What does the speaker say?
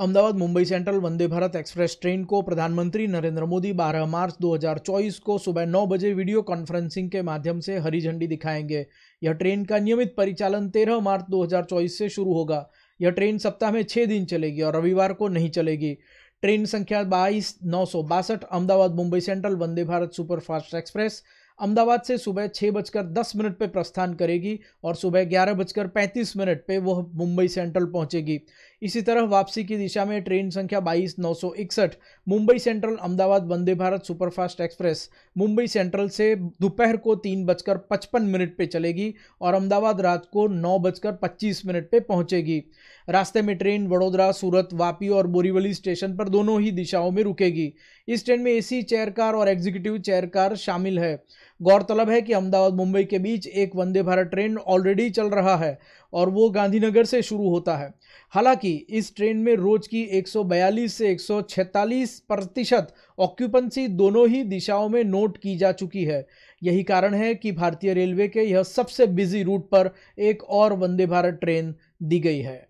Ahmedabad Mumbai central Vande Bharat express train को प्रधानमंत्री नरेंद्र मोदी 12 मार्च 2024 को सुबह 9 बजे वीडियो कॉन्फ्रेंसिंग के माध्यम से हरी झंडी दिखाएंगे यह ट्रेन का नियमित परिचालन 13 मार्च 2024 से शुरू होगा यह ट्रेन सप्ताह में छः दिन चलेगी और रविवार को नहीं चलेगी ट्रेन संख्या बाईस नौ सौ बासठ Ahmedabad Mumbai central Vande Bharat superfast express Ahmedabad से सुबह छः बजकर दस मिनट पर प्रस्थान करेगी और सुबह ग्यारह बजकर पैंतीस मिनट पर वह मुंबई सेंट्रल पहुंचेगी इसी तरह वापसी की दिशा में ट्रेन संख्या बाईस नौ सौ इकसठ Mumbai central Ahmedabad Vande Bharat superfast express Mumbai central से दोपहर को तीन बजकर पचपन मिनट पर चलेगी और अहमदाबाद रात को नौ बजकर पच्चीस मिनट पर पहुंचेगी रास्ते में ट्रेन वडोदरा सूरत वापी और बोरीवली स्टेशन पर दोनों ही दिशाओं में रुकेगी इस ट्रेन में एसी चेयर कार और एग्जीक्यूटिव चेयर कार शामिल है गौरतलब है कि अहमदाबाद मुंबई के बीच एक वंदे भारत ट्रेन ऑलरेडी चल रहा है और वो गांधीनगर से शुरू होता है हालांकि कि इस ट्रेन में रोज की 142 से 146 प्रतिशत ऑक्यूपेंसी दोनों ही दिशाओं में नोट की जा चुकी है यही कारण है कि भारतीय रेलवे के यह सबसे बिजी रूट पर एक और वंदे भारत ट्रेन दी गई है